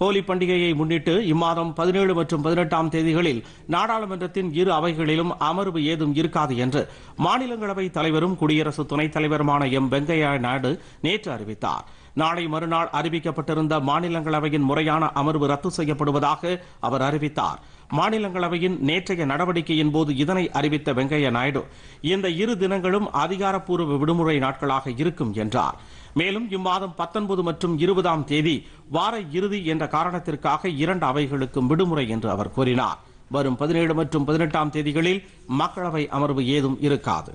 ஹோலி பண்டிகையை முன்னிட்டு இம்மாதம் பதினேழு மற்றும் பதினெட்டாம் தேதிகளில் நாடாளுமன்றத்தின் இரு அவைகளிலும் அமர்வு ஏதும் இருக்காது என்று மாநிலங்களவை தலைவரும் குடியரசு துணைத் தலைவருமான எம் வெங்கையா நாயுடு நேற்று அறிவித்தாா் நாளை மறுநாள் அறிவிக்கப்பட்டிருந்த மாநிலங்களவையின் முறையான அமர்வு ரத்து செய்யப்படுவதாக அவர் அறிவித்தார் மாநிலங்களவையின் நேற்றைய நடவடிக்கையின் போது இதனை அறிவித்த வெங்கையா நாயுடு இந்த இரு தினங்களும் அதிகாரப்பூர்வ விடுமுறை நாட்களாக இருக்கும் என்றார் மேலும் இம்மாதம் பத்தொன்பது மற்றும் இருபதாம் தேதி வார இறுதி என்ற காரணத்திற்காக இரண்டு அவைகளுக்கும் விடுமுறை என்று அவர் கூறினார் வரும் பதினேழு மற்றும் பதினெட்டாம் தேதிகளில் மக்களவை அமர்வு ஏதும் இருக்காது